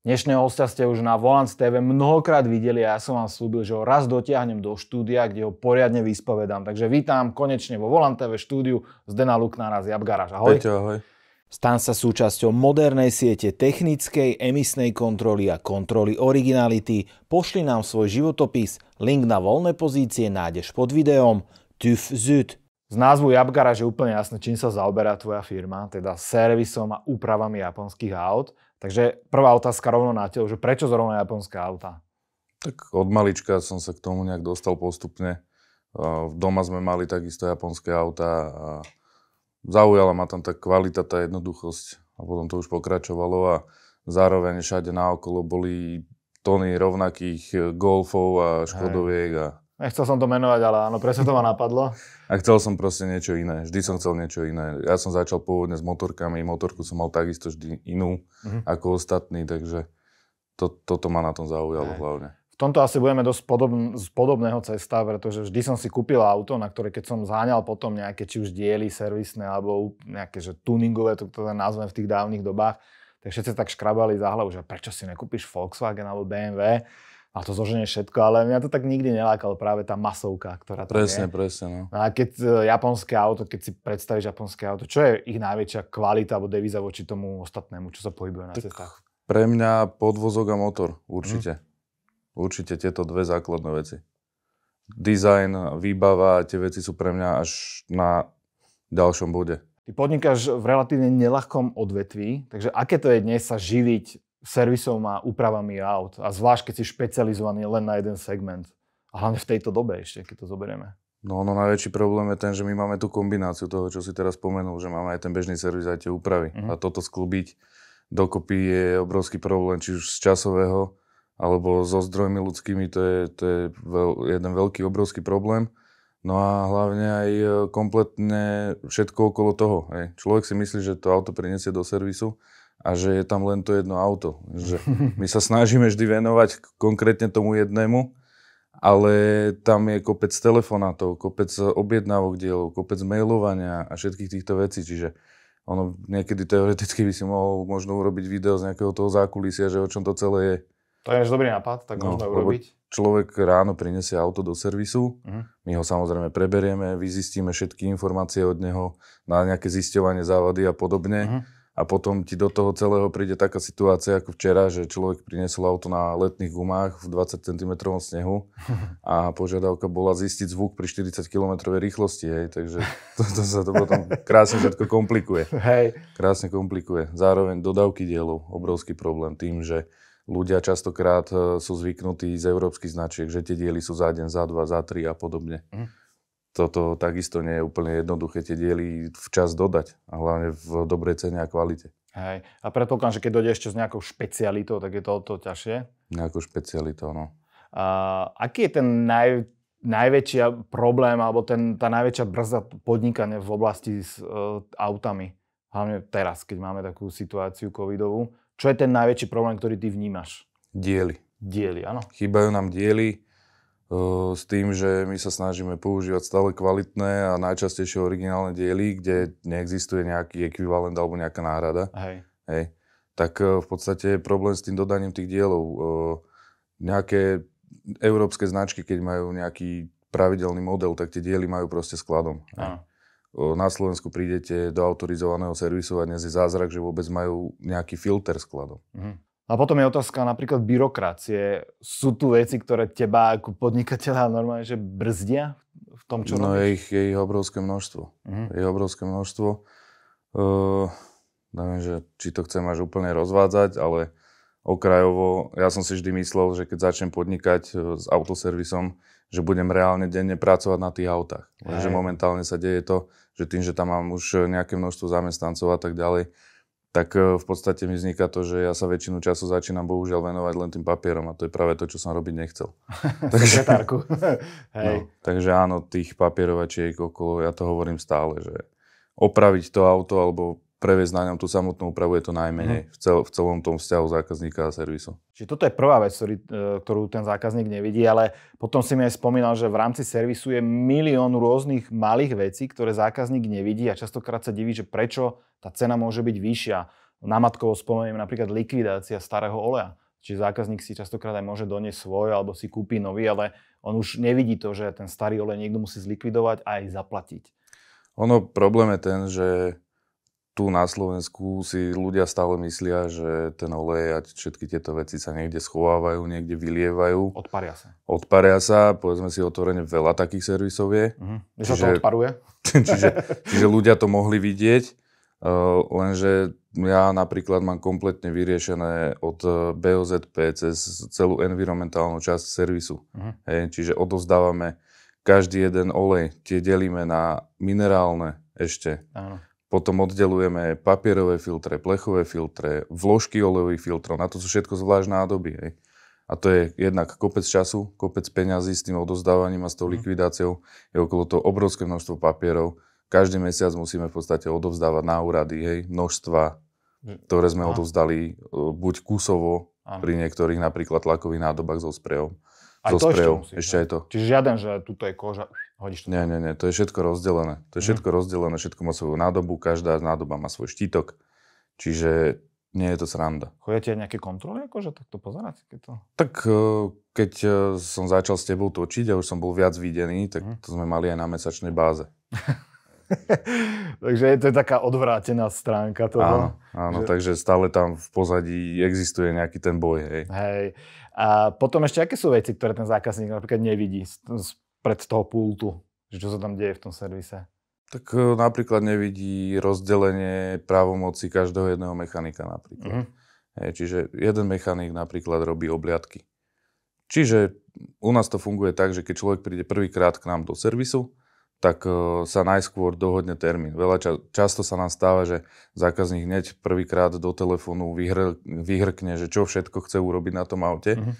Dnešného hostia ste už na Volant TV mnohokrát videli a ja som vám slúbil, že ho raz dotiahnem do štúdia, kde ho poriadne vyspovedám. Takže vítam konečne vo Volant TV štúdiu Zdena Luknára z Jabgaráž. Ahoj. Peťo, ahoj. Stan sa súčasťou modernej siete technickej, emisnej kontroly a kontroly originality. Pošli nám svoj životopis, link na voľné pozície nájdeš pod videom TÜV ZÜD. Z názvu Jabgara je úplne jasné, čím sa zaoberá tvoja firma, teda servisom a úpravami japonských aut. Takže prvá otázka rovno na teho, že prečo zrovna japonské auta? Tak od malička som sa k tomu nejak dostal postupne. V doma sme mali takisto japonské auta a zaujala ma tam tá kvalita, tá jednoduchosť a potom to už pokračovalo a zároveň všade naokolo boli tony rovnakých golfov a škodoviek a Nechcel som to menovať, ale áno, presne to ma napadlo. A chcel som proste niečo iné. Vždy som chcel niečo iné. Ja som začal pôvodne s motorkami. Motorku som mal takisto vždy inú mm-hmm. ako ostatní, takže to, toto ma na tom zaujalo Aj. hlavne. V tomto asi budeme dosť podobn- z podobného cesta, pretože vždy som si kúpil auto, na ktoré keď som zháňal potom nejaké či už diely servisné alebo nejaké že tuningové, to, to nazvem v tých dávnych dobách, tak všetci tak škrabali za hlavu, že prečo si nekúpiš Volkswagen alebo BMW a to zoženie všetko, ale mňa to tak nikdy nelákalo práve tá masovka, ktorá tam presne, je. Presne, no. no a keď e, japonské auto, keď si predstavíš japonské auto, čo je ich najväčšia kvalita alebo devíza voči tomu ostatnému, čo sa pohybuje na tak cestách? Pre mňa podvozok a motor, určite. Hmm. Určite tieto dve základné veci. Design, výbava, tie veci sú pre mňa až na ďalšom bode. Ty podnikáš v relatívne nelahkom odvetví, takže aké to je dnes sa živiť servisom a úpravami aut. A zvlášť, keď si špecializovaný len na jeden segment. A hlavne v tejto dobe ešte, keď to zoberieme. No, no, no najväčší problém je ten, že my máme tú kombináciu toho, čo si teraz spomenul, že máme aj ten bežný servis, aj tie úpravy. Mm-hmm. A toto sklbiť dokopy je obrovský problém, či už z časového, alebo so zdrojmi ľudskými, to je, to je veľ, jeden veľký, obrovský problém. No a hlavne aj e, kompletne všetko okolo toho. Hej. Človek si myslí, že to auto prinesie do servisu, a že je tam len to jedno auto. Že my sa snažíme vždy venovať konkrétne tomu jednému, ale tam je kopec telefonátov, kopec objednávok dielov, kopec mailovania a všetkých týchto vecí. Čiže ono niekedy teoreticky by si mohol možno urobiť video z nejakého toho zákulisia, že o čom to celé je. To je dobrý nápad, tak no, možno urobiť. Človek ráno prinesie auto do servisu, uh-huh. my ho samozrejme preberieme, vyzistíme všetky informácie od neho na nejaké zisťovanie závady a podobne. Uh-huh a potom ti do toho celého príde taká situácia ako včera, že človek priniesol auto na letných gumách v 20 cm snehu a požiadavka bola zistiť zvuk pri 40 km rýchlosti, hej, takže to, to sa to potom krásne všetko komplikuje. Hej. Krásne komplikuje. Zároveň dodávky dielov, obrovský problém tým, že ľudia častokrát e, sú zvyknutí z európskych značiek, že tie diely sú za deň, za dva, za tri a podobne. Mm toto takisto nie je úplne jednoduché tie diely včas dodať a hlavne v dobrej cene a kvalite. Hej. A predpokladám, že keď dojde ešte s nejakou špecialitou, tak je to o to ťažšie? Nejakou špecialitou, no. A, aký je ten naj, najväčší problém alebo ten, tá najväčšia brzda podnikania v oblasti s uh, autami? Hlavne teraz, keď máme takú situáciu covidovú. Čo je ten najväčší problém, ktorý ty vnímaš? Diely. Diely, áno. Chýbajú nám diely s tým, že my sa snažíme používať stále kvalitné a najčastejšie originálne diely, kde neexistuje nejaký ekvivalent alebo nejaká náhrada. Hej. Hej. Tak e, v podstate je problém s tým dodaním tých dielov. Nejaké európske značky, keď majú nejaký pravidelný model, tak tie diely majú proste skladom. Aha. Na Slovensku prídete do autorizovaného servisu a dnes je zázrak, že vôbec majú nejaký filter skladom. Mhm. A potom je otázka napríklad byrokracie. Sú tu veci, ktoré teba ako podnikateľa normálne že brzdia v tom, čo no, robíš? No je ich, je ich obrovské množstvo. Mm-hmm. Je ich obrovské množstvo. Uh, neviem, že či to chcem až úplne rozvádzať, ale okrajovo, ja som si vždy myslel, že keď začnem podnikať eh, s autoservisom, že budem reálne denne pracovať na tých autách. Lenže momentálne sa deje to, že tým, že tam mám už eh, nejaké množstvo zamestnancov a tak ďalej, tak eh, v podstate mi vzniká to, že ja sa väčšinu času začínam bohužiaľ venovať len tým papierom a to je práve to, čo som robiť nechcel. takže, Hej. No, takže áno, tých papierovačiek okolo, ja to hovorím stále, že opraviť to auto alebo prevesť na ňom tú samotnú úpravu je to najmenej mm. v, cel, v celom tom vzťahu zákazníka a servisu. Čiže toto je prvá vec, ktorý, e, ktorú ten zákazník nevidí, ale potom si mi aj spomínal, že v rámci servisu je milión rôznych malých vecí, ktoré zákazník nevidí a častokrát sa diví, že prečo tá cena môže byť vyššia. Namatkovo spomeniem napríklad likvidácia starého oleja. Čiže zákazník si častokrát aj môže doniesť svoj alebo si kúpi nový, ale on už nevidí to, že ten starý olej niekto musí zlikvidovať a aj zaplatiť. Ono problém je ten, že tu na Slovensku si ľudia stále myslia, že ten olej a všetky tieto veci sa niekde schovávajú, niekde vylievajú. Odparia sa. Odparia sa, povedzme si otvorene, veľa takých servisov je. Uh-huh. Mhm. Čiže, sa to odparuje? čiže, čiže ľudia to mohli vidieť, uh, lenže ja napríklad mám kompletne vyriešené od uh, BOZP cez celú environmentálnu časť servisu. Uh-huh. Hej, čiže odozdávame každý jeden olej, tie delíme na minerálne ešte. Áno. Uh-huh potom oddelujeme papierové filtre, plechové filtre, vložky olejových filtrov. Na to sú všetko zvlášť nádoby. Hej. A to je jednak kopec času, kopec peňazí s tým odozdávaním a s tou mhm. likvidáciou. Je okolo toho obrovské množstvo papierov. Každý mesiac musíme v podstate odovzdávať na úrady hej, množstva, mm. ktoré sme odovzdali e, buď kusovo, pri niektorých napríklad tlakových nádobách so sprejom, aj zo to ešte musíš. Ešte no. aj to. Čiže žiaden, že tuto je koža, hodíš to. Nie, nie, nie, to je všetko rozdelené. To je mhm. všetko rozdelené, všetko má svoju nádobu, každá nádoba má svoj štítok. Čiže nie je to sranda. Chodíte aj nejaké kontroly, akože takto pozerať? Keď to... Tak e, keď e, som začal s tebou točiť a už som bol viac videný, tak mhm. to sme mali aj na mesačnej báze. takže je to taká odvrátená stránka toho. Áno, áno že... takže stále tam v pozadí existuje nejaký ten boj. Hej. hej. A potom ešte, aké sú veci, ktoré ten zákazník napríklad nevidí pred toho pultu? Že čo sa tam deje v tom servise? Tak e, napríklad nevidí rozdelenie právomoci každého jedného mechanika napríklad. Mm-hmm. Hej, čiže jeden mechanik napríklad robí obliadky. Čiže u nás to funguje tak, že keď človek príde prvýkrát k nám do servisu, tak eh, sa najskôr dohodne termín. Veľa ča, často sa nám stáva, že zákazník hneď prvýkrát do telefónu vyhr, vyhrkne, že čo všetko chce urobiť na tom aute, mm-hmm.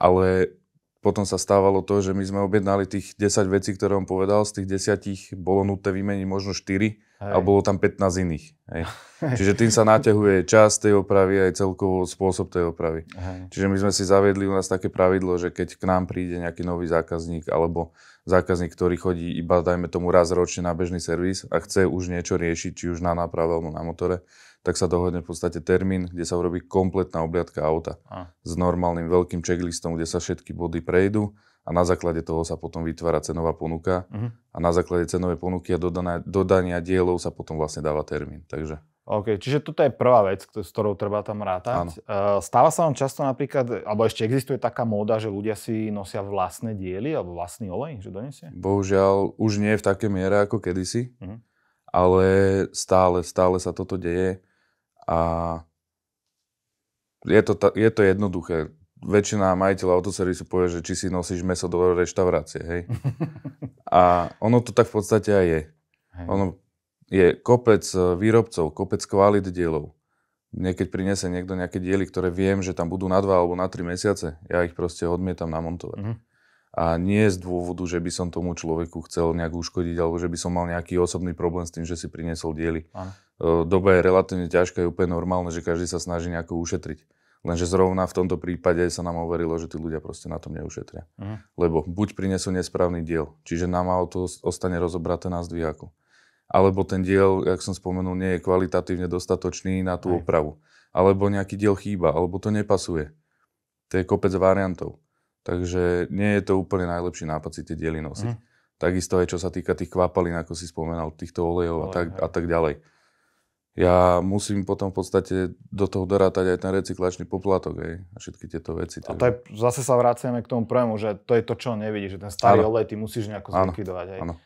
ale potom sa stávalo to, že my sme objednali tých 10 vecí, ktoré on povedal, z tých 10 bolo nuté vymeniť možno 4 Hej. a bolo tam 15 iných. Hej. Čiže tým sa naťahuje čas tej opravy aj celkovo spôsob tej opravy. Hej. Čiže my sme si zaviedli u nás také pravidlo, že keď k nám príde nejaký nový zákazník alebo zákazník, ktorý chodí iba, dajme tomu, raz ročne na bežný servis a chce už niečo riešiť, či už na náprave alebo na motore, tak sa dohodne v podstate termín, kde sa urobí kompletná obliadka auta a. s normálnym veľkým checklistom, kde sa všetky body prejdú a na základe toho sa potom vytvára cenová ponuka uh-huh. a na základe cenovej ponuky a dodania, dodania dielov sa potom vlastne dáva termín. Takže OK, čiže toto je prvá vec, s ktorou treba tam rátať. Áno. Eh, stáva sa vám často napríklad, alebo ešte existuje taká móda, že ľudia si nosia vlastné diely alebo vlastný olej, že donesie? Bohužiaľ, už nie v takej miere ako kedysi, uh-huh. ale stále, stále sa toto deje a je to, ta, je to jednoduché. Väčšina majiteľa autoservisu povie, že či si nosíš meso do reštaurácie, hej? a ono to tak v podstate aj je. Hej. Ono je kopec e, výrobcov, kopec kvalit dielov. Mne keď prinese niekto nejaké diely, ktoré viem, že tam budú na dva alebo na tri mesiace, ja ich proste odmietam namontovať. Mm-hmm. A nie z dôvodu, že by som tomu človeku chcel nejak uškodiť, alebo že by som mal nejaký osobný problém s tým, že si priniesol diely. Ano. E, doba je relatívne ťažká, je úplne normálne, že každý sa snaží nejako ušetriť. Lenže zrovna v tomto prípade sa nám overilo, že tí ľudia proste na tom neušetria. Uh-huh. Lebo buď prinesú nesprávny diel, čiže nám auto ostane rozobraté na zdvihaku alebo ten diel, jak som spomenul, nie je kvalitatívne dostatočný na tú Aj. opravu. Alebo nejaký diel chýba, alebo to nepasuje. To je kopec variantov. Takže nie je to úplne najlepší nápad si tie diely nosiť. Mm. Takisto aj čo sa týka tých kvapalín, ako si spomenal, týchto olejov a tak, a tak ďalej. Ja musím potom v podstate do toho dorátať aj ten recyklačný poplatok aj, a všetky tieto veci. Takže... A to je, zase sa vraciame k tomu prvému, že to je to, čo nevidíš, že ten starý ano. olej ty musíš nejako zlikvidovať. Áno.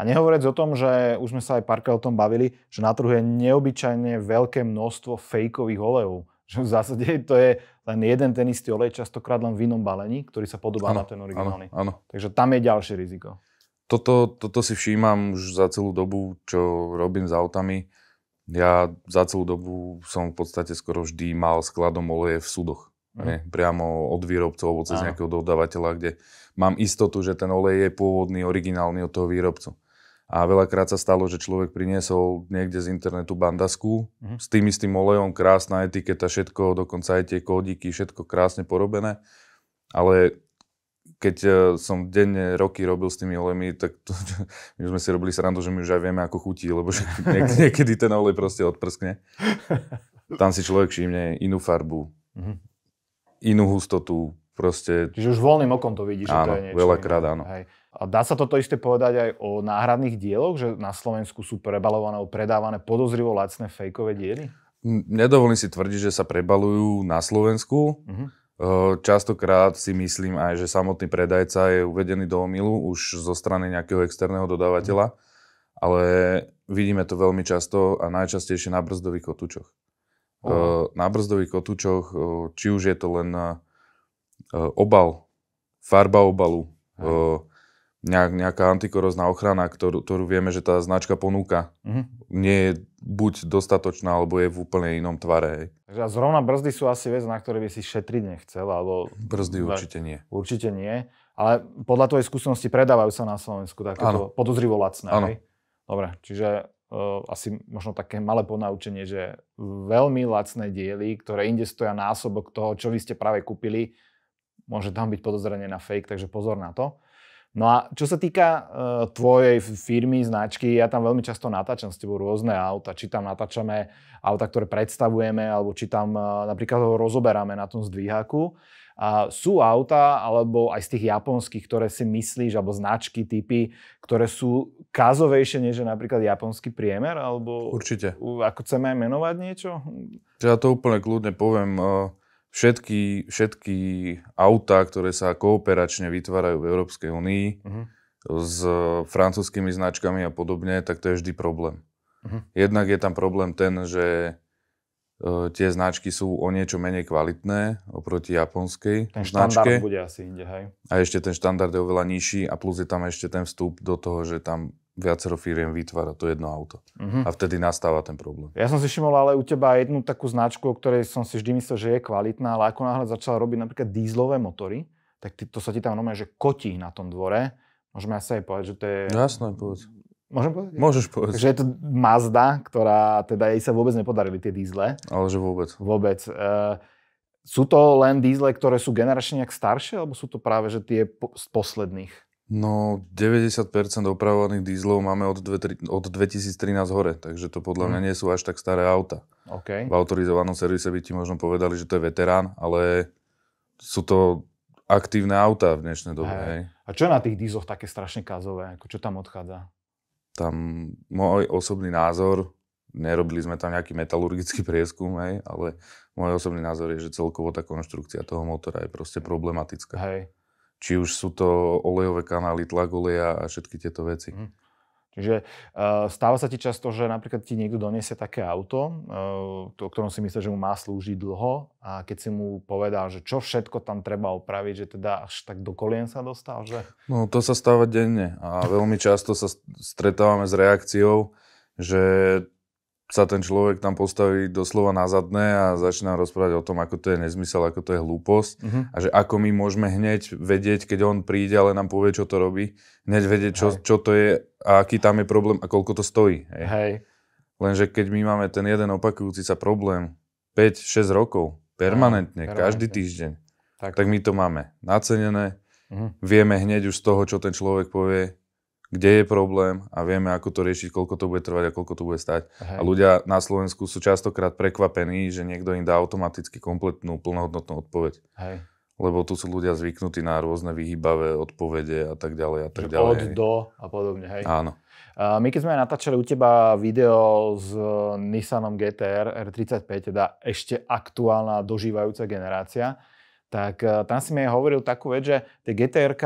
A nehovoriac o tom, že už sme sa aj párkrát o tom bavili, že na trhu je neobyčajne veľké množstvo fejkových olejov. Že v zásade to je len jeden ten istý olej, častokrát len v inom balení, ktorý sa podobá ano, na ten originálny. ano. Takže tam je ďalšie riziko. Toto, toto si všímam už za celú dobu, čo robím s autami. Ja za celú dobu som v podstate skoro vždy mal skladom oleje v súdoch. Mm. Nie? Priamo od výrobcov alebo cez nejakého dodávateľa, kde mám istotu, že ten olej je pôvodný, originálny od toho výrobcu. A veľakrát sa stalo, že človek priniesol niekde z internetu bandasku uh-huh. s tým istým olejom, krásna etiketa, všetko, dokonca aj tie kódiky, všetko krásne porobené. Ale keď e, som denne roky robil s tými olejmi, tak to, my sme si robili srandu, že my už aj vieme, ako chutí, lebo že niek- niekedy ten olej proste odprskne. Tam si človek všimne inú farbu, uh-huh. inú hustotu, proste... Čiže už voľným okom to vidíš, že to je niečo. veľakrát áno. Hej. A dá sa toto isté povedať aj o náhradných dieloch, že na Slovensku sú prebalované, predávané podozrivo lacné fejkové diely? Nedovolím si tvrdiť, že sa prebalujú na Slovensku. Uh-huh. Častokrát si myslím aj, že samotný predajca je uvedený do omilu už zo strany nejakého externého dodávateľa, uh-huh. ale vidíme to veľmi často a najčastejšie na brzdových kotúčoch. Uh-huh. Na brzdových kotúčoch, či už je to len obal, farba obalu, uh-huh nejak, nejaká antikorozná ochrana, ktorú, ktorú vieme, že tá značka ponúka, mm-hmm. nie je buď dostatočná, alebo je v úplne inom tvare. Takže a zrovna brzdy sú asi vec, na ktoré by si šetriť nechcel, alebo... Brzdy určite nie. Určite nie, ale podľa tvojej skúsenosti predávajú sa na Slovensku takéto podozrivo lacné, ano. Hej? Dobre, čiže uh, asi možno také malé ponaučenie, že veľmi lacné diely, ktoré inde stoja násobok toho, čo vy ste práve kúpili, môže tam byť podozrenie na fake, takže pozor na to. No a čo sa týka e, tvojej firmy, značky, ja tam veľmi často natáčam s tebou rôzne auta, či tam natáčame auta, ktoré predstavujeme, alebo či tam e, napríklad ho rozoberáme na tom zdvíhaku. A sú auta, alebo aj z tých japonských, ktoré si myslíš, alebo značky, typy, ktoré sú kázovejšie, než napríklad japonský priemer? Alebo Určite. Ako chceme aj menovať niečo? Ja to úplne kľudne poviem. E, všetky, všetky autá, ktoré sa kooperačne vytvárajú v Európskej únii uh-huh. s francúzskými značkami a podobne, tak to je vždy problém. Uh-huh. Jednak je tam problém ten, že e, tie značky sú o niečo menej kvalitné oproti japonskej ten značke. bude asi inde, hej? A ešte ten štandard je oveľa nižší a plus je tam ešte ten vstup do toho, že tam viacero firiem vytvára to jedno auto. Uh-huh. A vtedy nastáva ten problém. Ja som si všimol ale u teba jednu takú značku, o ktorej som si vždy myslel, že je kvalitná, ale ako náhle začala robiť napríklad dízlové motory, tak ty, to sa ti tam normálne, že kotí na tom dvore. Môžeme asi aj povedať, že to je... Jasné, povedz. Môžem povedať? Môžeš povedať. Takže je to Mazda, ktorá teda jej sa vôbec nepodarili tie dízle. Ale že vôbec. Vôbec. E, sú to len dízle, ktoré sú generačne nejak staršie, alebo sú to práve že tie po, z posledných? No, 90% opravovaných dízlov máme od, dve, tri, od 2013 hore, takže to podľa mm. mňa nie sú až tak staré auta. Okay. V autorizovanom servise by ti možno povedali, že to je veterán, ale sú to aktívne auta v dnešnej dobe. Hey. Hej. A čo je na tých dízoch také strašne kazové, Čo tam odchádza? Tam môj osobný názor, nerobili sme tam nejaký metalurgický prieskum, hej, ale môj osobný názor je, že celkovo tá konštrukcia toho motora je proste problematická. Hej. Či už sú to olejové kanály, tlak oleja a všetky tieto veci. Mm. Čiže uh, stáva sa ti často, že napríklad ti niekto doniesie také auto, uh, to, o ktorom si myslel, že mu má slúžiť dlho a keď si mu povedal, že čo všetko tam treba opraviť, že teda až tak do kolien sa dostal, že? No to sa stáva denne a veľmi často sa stretávame s reakciou, že sa ten človek tam postaví doslova na zadné a začína rozprávať o tom, ako to je nezmysel, ako to je hlúposť uh-huh. a že ako my môžeme hneď vedieť, keď on príde, ale nám povie, čo to robí, hneď vedieť, čo, čo to je a aký tam je problém a koľko to stojí. Hej. Hej. Lenže keď my máme ten jeden opakujúci sa problém 5-6 rokov, permanentne, Hej, permanentne. každý týždeň, tak. tak my to máme nacenené, uh-huh. vieme hneď už z toho, čo ten človek povie, kde je problém a vieme, ako to riešiť, koľko to bude trvať a koľko to bude stať. A ľudia na Slovensku sú častokrát prekvapení, že niekto im dá automaticky kompletnú, plnohodnotnú odpoveď. Hej. Lebo tu sú ľudia zvyknutí na rôzne vyhýbavé odpovede a tak ďalej a tak ďalej. Od, do a podobne, hej. Áno. My keď sme natáčali u teba video s e, Nissanom GTR R35, teda ešte aktuálna dožívajúca generácia, tak e, tam si mi hovoril takú vec, že tie GTR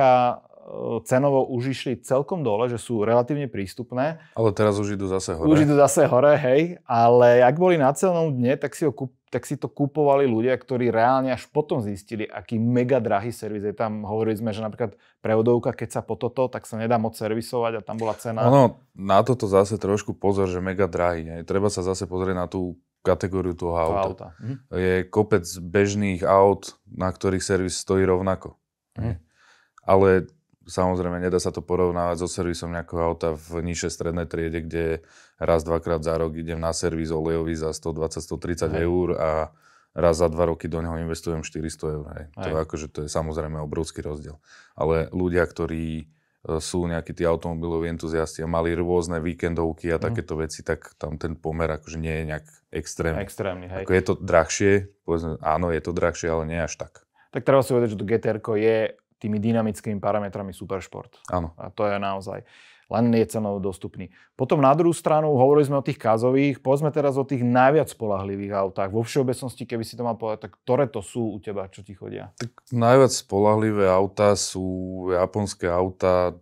cenovo už išli celkom dole, že sú relatívne prístupné. Ale teraz už idú zase hore. Už idú zase hore, hej. Ale ak boli na celnom dne, tak si, ho kúp, tak si to kupovali ľudia, ktorí reálne až potom zistili, aký mega drahý servis je tam. Hovorili sme, že napríklad prevodovka, keď sa po toto, tak sa nedá moc servisovať a tam bola cena. Ono, na toto zase trošku pozor, že mega drahý. Hej. Treba sa zase pozrieť na tú kategóriu toho auta. To auta. Mhm. Je kopec bežných aut, na ktorých servis stojí rovnako. Mhm. Ale Samozrejme, nedá sa to porovnávať so servisom nejakého auta v nižšej strednej triede, kde raz, dvakrát za rok idem na servis olejový za 120-130 eur a raz za dva roky do neho investujem 400 eur. Hej. Hej. To, je akože, to je samozrejme obrovský rozdiel. Ale ľudia, ktorí e, sú nejakí tí automobiloví entuziasti a mali rôzne víkendovky a mhm. takéto veci, tak tam ten pomer akože nie je nejak extrémny. Extrémny, hej. Ako je to drahšie, povedzme, áno, je to drahšie, ale nie až tak. Tak treba si uvedať, že to gtr je tými dynamickými parametrami Supersport. Áno. A to je naozaj len je cenou dostupný. Potom na druhú stranu hovorili sme o tých kázových, povedzme teraz o tých najviac spolahlivých autách. Vo všeobecnosti, keby si to mal povedať, tak ktoré to sú u teba, čo ti chodia? Tak najviac spolahlivé autá sú japonské autá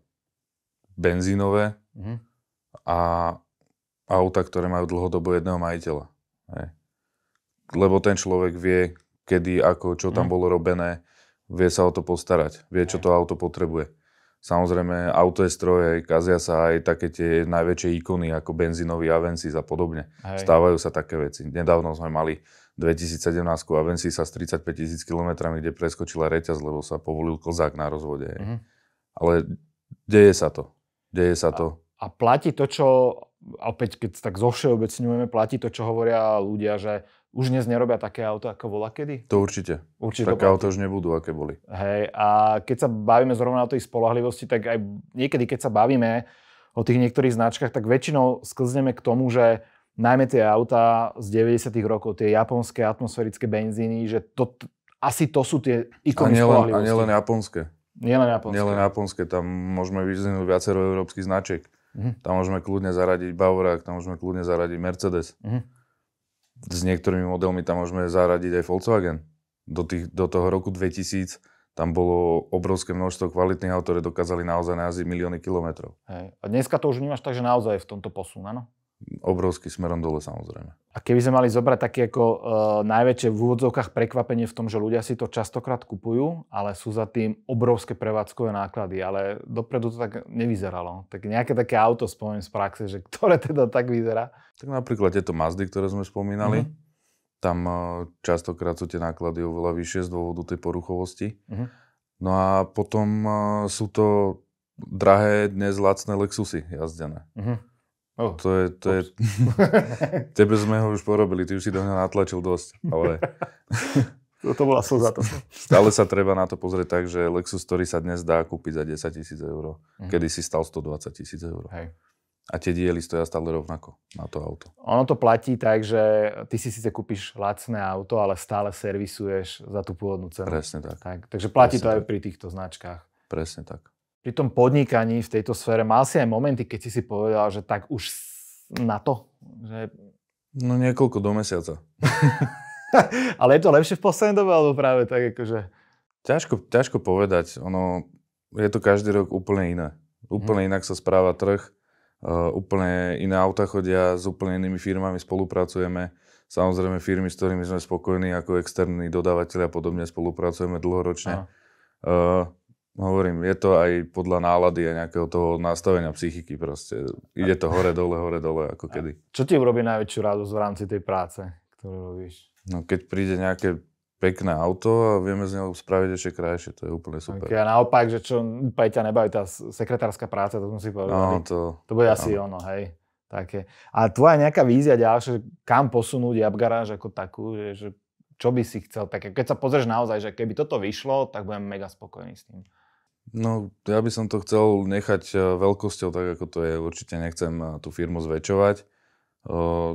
benzínové mhm. a auta, ktoré majú dlhodobo jedného majiteľa. Lebo ten človek vie, kedy, ako, čo tam mhm. bolo robené vie sa o to postarať, vie, čo to auto potrebuje. Samozrejme, auto je stroj, kazia sa aj také tie najväčšie ikony ako benzínový Avensis a podobne. Hej. Stávajú sa také veci. Nedávno sme mali 2017 Avensis sa s 35 tisíc km, kde preskočila reťaz, lebo sa povolil kozák na rozvode. Mm-hmm. Ale deje sa to. Deje sa to. A, a platí to, čo opäť keď tak zovšeobecňujeme, platí to, čo hovoria ľudia, že už dnes nerobia také auto, ako bola kedy? To určite. určite také auto už nebudú, aké boli. Hej, a keď sa bavíme zrovna o tej spolahlivosti, tak aj niekedy, keď sa bavíme o tých niektorých značkách, tak väčšinou sklzneme k tomu, že najmä tie auta z 90 rokov, tie japonské atmosférické benzíny, že to, asi to sú tie ikony a nielen, spolahlivosti. A nielen japonské. Nielen japonské. Nielen japonské, tam môžeme vyzvinúť viacero európskych značiek. Mhm. Tam môžeme kľudne zaradiť Bavorák, tam môžeme kľudne zaradiť Mercedes. Mhm s niektorými modelmi tam môžeme zaradiť aj Volkswagen. Do, tých, do toho roku 2000 tam bolo obrovské množstvo kvalitných aut, ktoré dokázali naozaj najazdiť milióny kilometrov. Hej. A dneska to už vnímaš tak, že naozaj je v tomto posun, áno? obrovský smerom dole samozrejme. A keby sme mali zobrať také ako e, najväčšie v úvodzovkách prekvapenie v tom, že ľudia si to častokrát kupujú, ale sú za tým obrovské prevádzkové náklady, ale dopredu to tak nevyzeralo. Tak nejaké také auto spomínam z praxe, že ktoré teda tak vyzerá? Tak napríklad tieto Mazdy, ktoré sme spomínali, mm-hmm. tam e, častokrát sú tie náklady oveľa vyššie z dôvodu tej poruchovosti. Mm-hmm. No a potom e, sú to drahé, dnes lacné Lexusy jazdené. Mm-hmm Oh. To je, to je, tebe sme ho už porobili, ty už si do mňa natlačil dosť, ale... to, to bola slza. To. Stále sa treba na to pozrieť tak, že Lexus, ktorý sa dnes dá kúpiť za 10 tisíc eur, mm-hmm. kedy si stal 120 tisíc eur. Hej. A tie diely stoja stále rovnako na to auto. Ono to platí tak, že ty si síce kúpiš lacné auto, ale stále servisuješ za tú pôvodnú cenu. Presne tak. tak takže platí Presne to aj tak. pri týchto značkách. Presne tak pri tom podnikaní v tejto sfére mal si aj momenty, keď si si povedal, že tak už na to? Že... No niekoľko do mesiaca. Ale je to lepšie v poslednej dobe, alebo práve tak akože... Ťažko, ťažko povedať. Ono, je to každý rok úplne iné. Úplne hmm. inak sa správa trh, eh, úplne iné auta chodia, s úplne inými firmami spolupracujeme. Samozrejme firmy, s ktorými sme spokojní ako externí dodávateľi a podobne spolupracujeme dlhoročne. Aha. Hovorím, je to aj podľa nálady a nejakého toho nastavenia psychiky proste. Ide to hore, dole, hore, dole, ako kedy. Čo ti urobí najväčšiu radosť v rámci tej práce, ktorú robíš? No keď príde nejaké pekné auto a vieme z neho spraviť ešte krajšie, to je úplne super. Okay, a naopak, že čo úplne ťa nebaví tá sekretárska práca, to som si povedal. No, to, to bude asi no. ono, hej. Také. A tvoja nejaká vízia ďalšia, kam posunúť Abgaráž ako takú, že, že čo by si chcel také? Keď sa pozrieš naozaj, že keby toto vyšlo, tak budem mega spokojný s tým. No, ja by som to chcel nechať e, veľkosťou, tak ako to je. Určite nechcem e, tú firmu zväčšovať. E,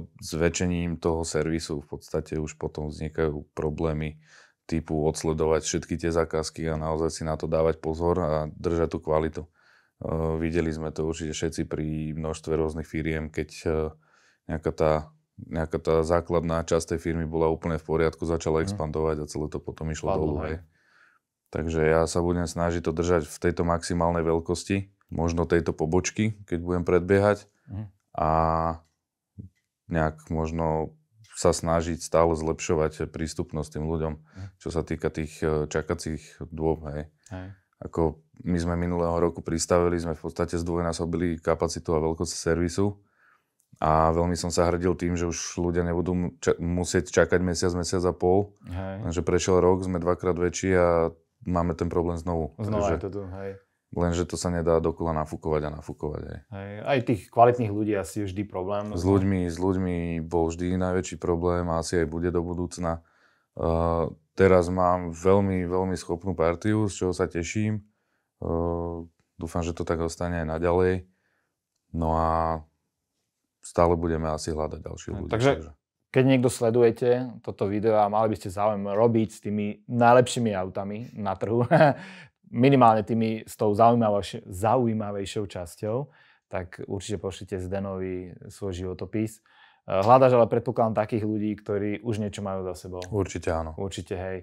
zväčšením toho servisu v podstate už potom vznikajú problémy typu odsledovať všetky tie zákazky a naozaj si na to dávať pozor a držať tú kvalitu. Videli sme to určite všetci pri množstve rôznych firiem, keď nejaká tá, nejaká tá základná časť tej firmy bola úplne v poriadku, začala mhm. expandovať a celé to potom išlo Padlo, dolu. Hej. Takže ja sa budem snažiť to držať v tejto maximálnej veľkosti, možno tejto pobočky, keď budem predbiehať mm. a nejak možno sa snažiť stále zlepšovať prístupnosť tým ľuďom, mm. čo sa týka tých e, čakacích dôb. Hej. Hej. Ako my sme minulého roku pristavili, sme v podstate zdvojnásobili kapacitu a veľkosť servisu a veľmi som sa hrdil tým, že už ľudia nebudú ča- musieť čakať mesiac, mesiac a pol. Hej. Že prešiel rok, sme dvakrát väčší a máme ten problém znovu. Znova Takže, tu, hej. Lenže to sa nedá dokola nafúkovať a nafúkovať. Aj. Aj, aj tých kvalitných ľudí asi je vždy problém. S no. ľuďmi, s ľuďmi bol vždy najväčší problém a asi aj bude do budúcna. Uh, teraz mám veľmi, veľmi schopnú partiu, z čoho sa teším. Uh, dúfam, že to tak ostane aj naďalej. No a stále budeme asi hľadať ďalších ľudí. Takže, takže keď niekto sledujete toto video a mali by ste záujem robiť s tými najlepšími autami na trhu, minimálne tými s tou zaujímavejšou, časťou, tak určite pošlite Zdenovi svoj životopis. Eh, hľadaš ale predpokladám takých ľudí, ktorí už niečo majú za sebou. Určite áno. Určite, hej.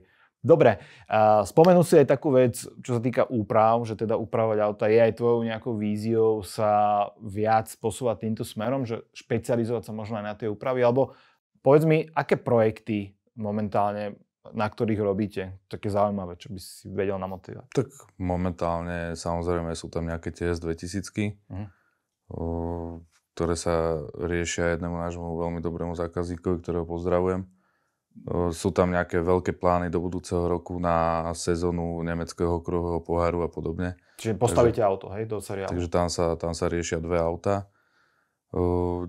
Dobre, eh, spomenú si aj takú vec, čo sa týka úprav, že teda upravovať auta je aj tvojou nejakou víziou sa viac posúvať týmto smerom, že špecializovať sa možno aj na tie úpravy, alebo Povedz mi, aké projekty momentálne na ktorých robíte? Také zaujímavé, čo by si vedel namotivovať. Tak momentálne samozrejme sú tam nejaké TS 2000 uh-huh. ktoré sa riešia jednému nášmu veľmi dobrému zákazníkovi, ktorého pozdravujem. Sú tam nejaké veľké plány do budúceho roku na sezónu nemeckého kruhového poháru a podobne. Čiže postavíte takže, auto, hej, do seriálu. Takže tam sa, tam sa riešia dve auta.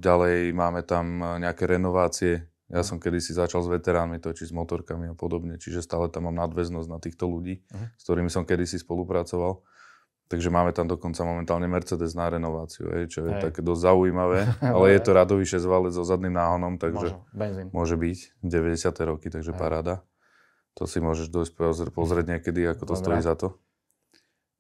Ďalej máme tam e, nejaké renovácie. Ja som kedysi začal s veteránmi točiť, s motorkami a podobne, čiže stále tam mám nadväznosť na týchto ľudí, uh-huh. s ktorými som kedysi spolupracoval. Takže máme tam dokonca momentálne Mercedes na renováciu, hej, čo je hej. také dosť zaujímavé, ale je to radový šesťvalec so zadným náhonom, takže môže, môže byť 90. roky, takže hej. paráda. To si môžeš dojsť pozrieť, pozrieť niekedy, ako to Dobre. stojí za to.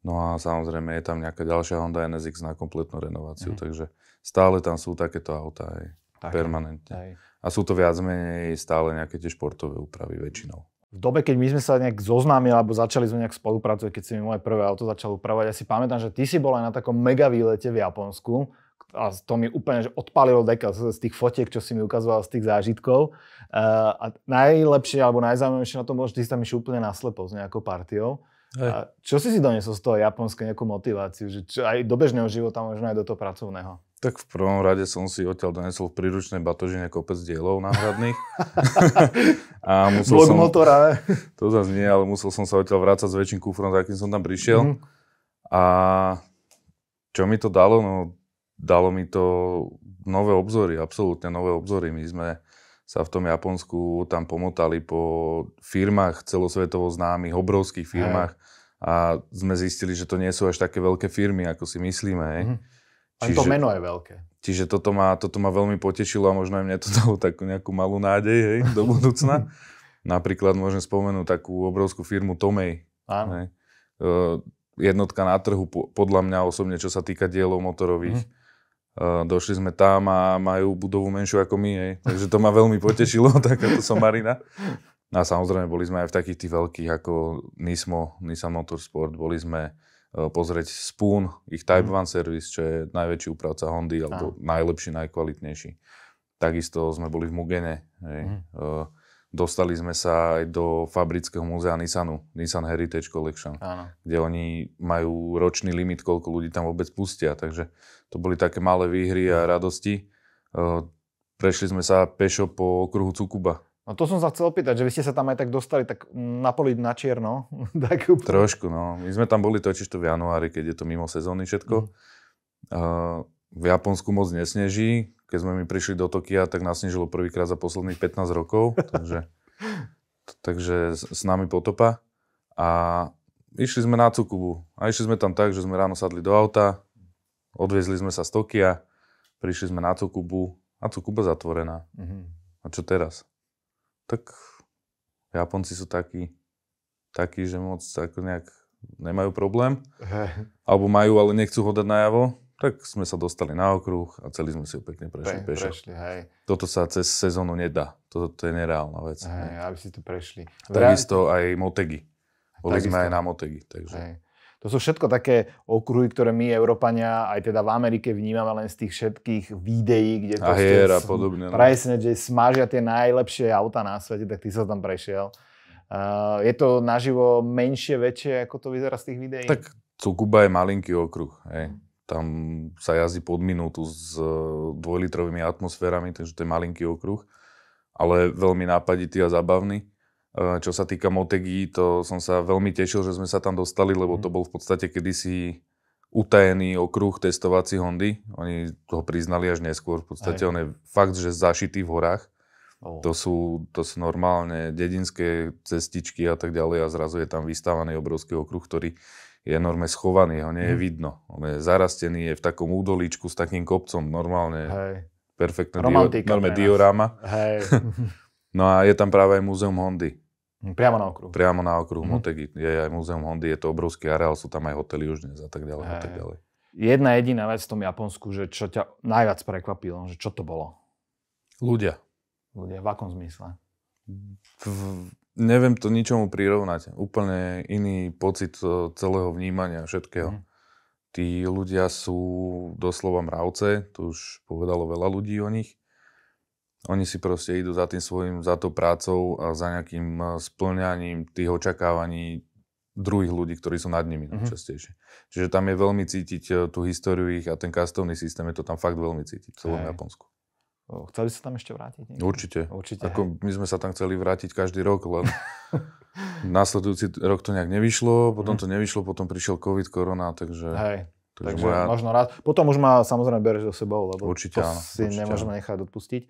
No a samozrejme je tam nejaká ďalšia Honda NSX na kompletnú renováciu, mhm. takže stále tam sú takéto autá aj tak, permanentne. Aj. A sú to viac menej stále nejaké tie športové úpravy väčšinou. V dobe, keď my sme sa nejak zoznámili alebo začali sme nejak spolupracovať, keď si mi moje prvé auto začal upravovať, ja si pamätám, že ty si bol aj na takom mega výlete v Japonsku a to mi úplne že odpalilo deka z tých fotiek, čo si mi ukazoval, z tých zážitkov. Uh, a najlepšie alebo najzaujímavejšie na tom bolo, že ty si tam išiel úplne naslepo s nejakou partiou. A čo si si doniesol z toho Japonska, nejakú motiváciu? Že čo, aj do bežného života, možno aj do toho pracovného. Tak v prvom rade som si odtiaľ donesol v príručnej batožine kopec dielov náhradných. a musel Blok som, motora, ne? To zase nie, ale musel som sa odtiaľ vrácať s väčším kufrom, za akým som tam prišiel. Mm. A čo mi to dalo? No, dalo mi to nové obzory, absolútne nové obzory. My sme sa v tom Japonsku tam pomotali po firmách celosvetovo známych, obrovských firmách. Hey. A sme zistili, že to nie sú až také veľké firmy, ako si myslíme. Mm. Čiže... to meno je veľké. Čiže toto ma, toto ma veľmi potešilo a možno aj mne to dalo takú nejakú malú nádej hej, do budúcna. Napríklad môžem spomenúť takú obrovskú firmu Tomej. Áno. Hej. jednotka na trhu, podľa mňa osobne, čo sa týka dielov motorových. Mm. došli sme tam a majú budovu menšiu ako my, hej. takže to ma veľmi potešilo, takáto somarina. A samozrejme boli sme aj v takých tých veľkých ako Nismo, Nissan Motorsport, boli sme E, pozrieť Spoon, ich Type 1 mhm. servis, čo je najväčší upravca Hondy, alebo Aha. najlepší, najkvalitnejší. Takisto sme boli v Mugene. Hej. Mm. Dostali sme sa aj do fabrického múzea Nissanu, Nissan Heritage Collection, Áno. kde oni majú ročný limit, koľko ľudí tam vôbec pustia. Takže to boli také malé výhry a mhm. radosti. E, prešli sme sa pešo po okruhu Cukuba. No to som sa chcel opýtať, že vy ste sa tam aj tak dostali tak napoliť na čierno. tak úplne. Trošku, no. My sme tam boli totiž to v januári, keď je to mimo sezóny všetko. Mm. Uh, v Japonsku moc nesneží. Keď sme my prišli do Tokia, tak nasnežilo prvýkrát za posledných 15 rokov. takže, takže s nami potopa. A išli sme na Cukubu. A išli sme tam tak, že sme ráno sadli do auta, odviezli sme sa z Tokia, prišli sme na Cukubu a Cukuba zatvorená. Mm-hmm. A čo teraz? tak Japonci sú takí, takí že moc ako nejak nemajú problém, alebo majú, ale nechcú ho dať najavo, tak sme sa dostali na okruh a celý sme si ho pekne prešli Pre, pešo. Prešli, hej. Toto sa cez sezónu nedá. Toto to je nereálna vec. Hej, aby si to prešli. Takisto aj Motegi. Boli sme aj na Motegi. Takže. Hej. To sú všetko také okruhy, ktoré my, Európania, aj teda v Amerike vnímame len z tých všetkých videí, kde to a hier a podobne. No. Presne, kde smažia tie najlepšie auta na svete, tak ty sa tam prešiel. Uh, je to naživo menšie, väčšie, ako to vyzerá z tých videí? Tak Cukuba je malinký okruh. Hej. Tam sa jazdí pod minútu s eh, dvojlitrovými atmosférami, takže to je malinký okruh. Ale veľmi nápaditý a zabavný. Čo sa týka Motegi, to som sa veľmi tešil, že sme sa tam dostali, lebo mhm. to bol v podstate kedysi utajený okruh testovací Hondy. Oni ho priznali až neskôr. V podstate Aj. on je fakt, že zašitý v horách. Oh. To, sú, to sú normálne dedinské cestičky a tak ďalej a zrazu je tam vystávaný obrovský okruh, ktorý je normálne schovaný, ho nie je mhm. vidno. On je zarastený, je v takom údolíčku s takým kopcom, normálne perfektná dio, normálne diorama. Hej. no a je tam práve aj múzeum Hondy. Hm, priamo na okruhu. Priamo na okruhu mm. Motegi. Je aj múzeum Hondy, je to obrovský areál, sú tam aj hotely už dnes a tak ďalej. A tak ďalej. Jedna jediná vec v tom Japonsku, že čo ťa najviac prekvapilo, že čo to bolo? Ľudia. Ľudia, v akom zmysle? V, neviem to ničomu prirovnať. Úplne iný pocit e, celého vnímania všetkého. Mm. Tí ľudia sú doslova mravce, to už povedalo veľa ľudí o nich oni si proste idú za tým svojím za tou prácou a za nejakým e, splňaním tých očakávaní druhých ľudí, ktorí sú nad nimi mm-hmm. Čiže tam je veľmi cítiť e, tú históriu ich a ten kastovný systém je to tam fakt veľmi cítiť v celom hey. Japonsku. Chceli sa tam ešte vrátiť? Nie? Určite. Určite. Ako my sme sa tam chceli vrátiť každý rok, len následujúci rok to nejak nevyšlo, potom mhm. to nevyšlo, potom prišiel COVID, korona, takže... Hey. Takže, takže moja... možno rád. Potom už ma samozrejme bereš so sebou, lebo Určite, to áno, si Určite, nemôžeme áno. nechať odpustiť.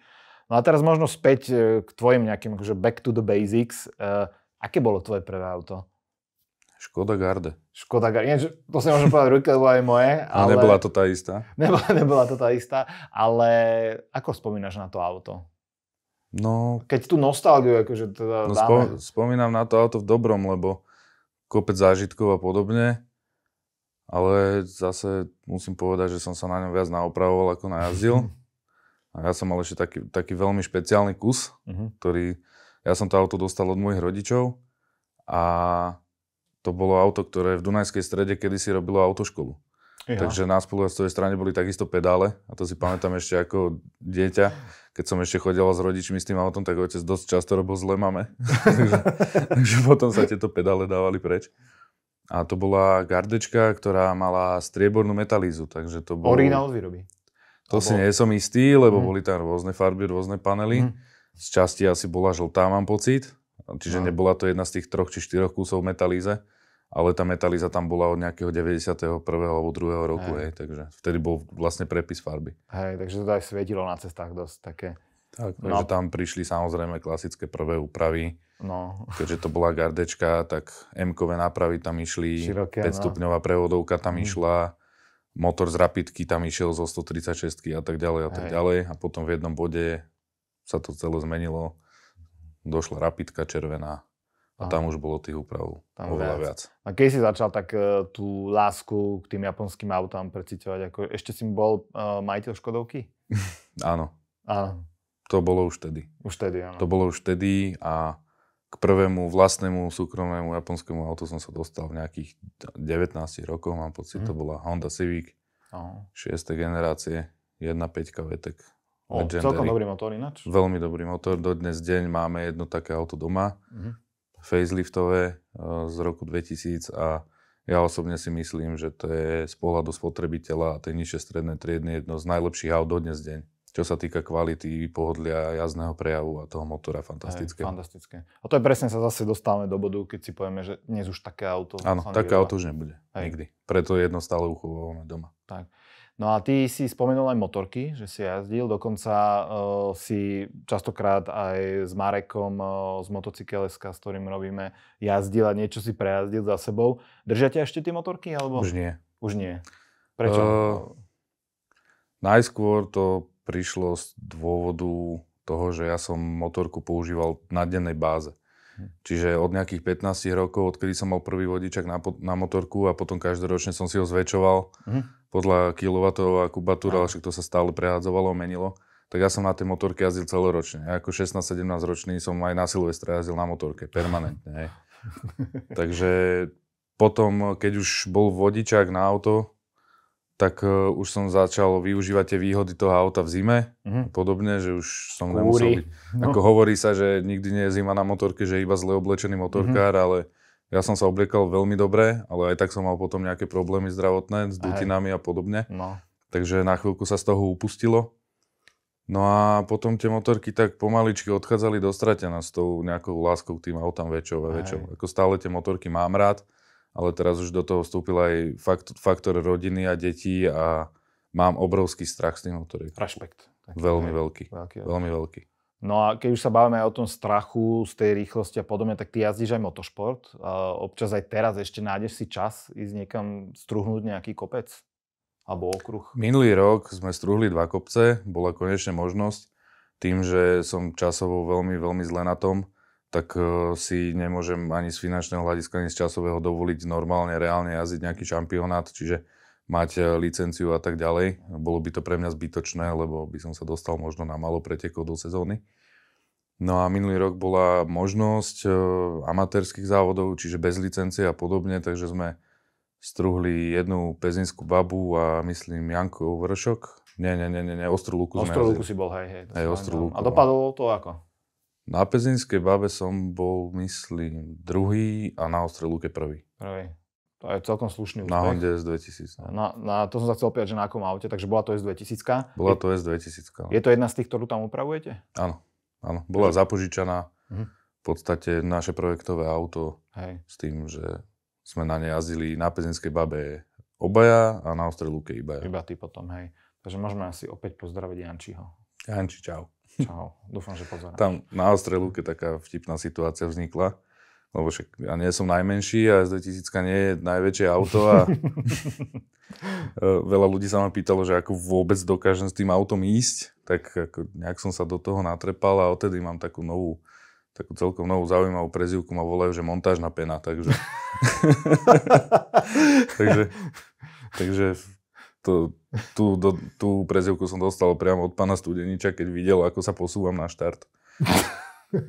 No a teraz možno späť e, k tvojim nejakým, akože back to the basics. Uh, aké bolo tvoje prvé auto? Škoda Garde. Škoda Garde. Nie, to si môžem povedať ruky, lebo aj moje. Ale... A nebola to tá istá. Nebola, nebola to tá istá, ale ako spomínaš na to auto? No... Keď tú nostalgiu, akože teda no, dáme... Spom, spomínam na to auto v dobrom, lebo kopec zážitkov a podobne, ale zase musím povedať, že som sa na ňom viac naopravoval ako najazdil. A ja som mal ešte taký, taký veľmi špeciálny kus, uh-huh. ktorý, ja som to auto dostal od mojich rodičov a to bolo auto, ktoré v Dunajskej strede kedysi robilo autoškolu. Iha. Takže na spolupracovej strane boli takisto pedále a to si pamätám ešte ako dieťa. Keď som ešte chodila s rodičmi s tým autom, tak otec dosť často robil zle mame. takže, takže potom sa tieto pedále dávali preč. A to bola gardečka, ktorá mala striebornú metalízu, takže to bolo... Originál výroby. To Lebo... si nie som istý, lebo mm. boli tam rôzne farby, rôzne panely. Mm. Z časti asi bola žltá, mám pocit. Čiže no. nebola to jedna z tých troch či štyroch kusov metalíze, ale tá metalíza tam bola od nejakého 91. alebo 2. roku, hej. hej, takže vtedy bol vlastne prepis farby. Hej, takže to aj svietilo na cestách dosť také. Tak, no. takže tam prišli samozrejme klasické prvé úpravy. No. Keďže to bola gardečka, tak m nápravy tam išli, Široké, 5-stupňová no. prevodovka tam mm. išla motor z rapidky tam išiel zo 136 a tak ďalej a tak Hej. ďalej a potom v jednom bode sa to celé zmenilo. Došla rapidka červená a Aha. tam už bolo tých úprav tam oveľa viac. viac. A keď si začal tak e, tú lásku k tým japonským autám preciťovať, ako ešte si bol uh, majiteľ Škodovky? Áno. Áno. To bolo už vtedy. Už vtedy, áno. To bolo už vtedy a k prvému vlastnému súkromnému japonskému autu som sa dostal v nejakých 19 rokoch, mám pocit, mm. to mhm. bola Honda Civic, Aha. 6. generácie, 1.5 VTEC. O, celkom dobrý motor ináč. Veľmi dobrý motor, do dnes deň máme jedno také auto doma, mm. faceliftové eh, z roku 2000 a ja osobne si myslím, že to je z pohľadu spotrebiteľa a tej nižšie strednej triedny jedno z najlepších aut do dnes deň čo sa týka kvality, pohodlia, jazdného prejavu a toho motora, fantastické. Hej, fantastické. A to je presne sa zase dostávame do bodu, keď si povieme, že dnes už také auto... Áno, také auto už nebude. Hej. Nikdy. Preto jedno stále uchovávame doma. Tak. No a ty si spomenul aj motorky, že si jazdil, dokonca uh, si častokrát aj s Marekom uh, z motocykeleska, s ktorým robíme, jazdil a niečo si prejazdil za sebou. Držia ťa ešte tie motorky? Alebo... Už nie. Už nie. Prečo? Uh, najskôr to prišlo z dôvodu toho, že ja som motorku používal na dennej báze. Hm. Čiže od nejakých 15 rokov, odkedy som mal prvý vodičak na, na motorku a potom každoročne som si ho zväčšoval uh-huh. podľa kilovatov a uh-huh. ale však to sa stále prehádzovalo, menilo. Tak ja som na tej motorke jazdil celoročne. Ja ako 16-17 ročný som aj na Silvestre jazdil na motorke, permanentne. Takže potom, keď už bol vodičák na auto, tak uh, už som začal využívať tie výhody toho auta v zime. Uh-huh. Podobne, že už som Kúri. nemusel byť. No. Ako hovorí sa, že nikdy nie je zima na motorke, že iba zle oblečený motorkár, uh-huh. ale ja som sa obliekal veľmi dobre, ale aj tak som mal potom nejaké problémy zdravotné s dutinami a podobne. No. Takže na chvíľku sa z toho upustilo. No a potom tie motorky tak pomaličky odchádzali do stratená s tou nejakou láskou k tým autám väčšou a väčšou. Ako stále tie motorky mám rád, ale teraz už do toho vstúpil aj fakt, faktor rodiny a detí a mám obrovský strach z tým motoriek. Rešpekt. Taký veľmi je, veľký. veľký veľmi veľký. No a keď už sa bavíme aj o tom strachu z tej rýchlosti a podobne, tak ty jazdíš aj motošport. A občas aj teraz ešte nájdeš si čas ísť niekam struhnúť nejaký kopec alebo okruh. Minulý rok sme struhli dva kopce, bola konečne možnosť. Tým, že som časovo veľmi, veľmi zle na tom, tak e, si nemôžem ani z finančného hľadiska, ani z časového dovoliť normálne, reálne jazdiť nejaký šampionát, čiže mať e, licenciu a tak ďalej. Bolo by to pre mňa zbytočné, lebo by som sa dostal možno na malo pretekov do sezóny. No a minulý rok bola možnosť e, amatérských závodov, čiže bez licencie a podobne, takže sme struhli jednu pezinskú babu a myslím Janko Vršok. Nie, nie, nie, nie, nie Ostrolúku sme Ostrolúku si bol, hej, hej. hej Ostrolúku. A no. dopadlo to ako? Na Pezinskej bave som bol, myslím, druhý a na Ostre Luke prvý. Prvý. To je celkom slušný úspech. Na Honda S2000. No. Na, na, to som sa chcel opýtať, že na akom aute, takže bola to S2000. Bola to S2000. No. Je to jedna z tých, ktorú tam upravujete? Áno, áno. Bola zapožičaná. Mhm. V podstate naše projektové auto Hej. s tým, že sme na ne jazdili na Pezinskej babe obaja a na Ostre Luke iba ja. Iba ty potom, hej. Takže môžeme asi opäť pozdraviť Jančiho. Janči, čau. Čau. Dúfam, že pozerá. Tam na Ostrelúke taká vtipná situácia vznikla, lebo však ja nie som najmenší a S2000 nie je najväčšie auto a e, veľa ľudí sa ma pýtalo, že ako vôbec dokážem s tým autom ísť, tak ako nejak som sa do toho natrepal a odtedy mám takú novú takú celkom novú zaujímavú prezivku ma volajú, že montážna pena, takže... takže, takže to, tú, do, tú prezivku som dostal priamo od pána Studeniča, keď videl, ako sa posúvam na štart.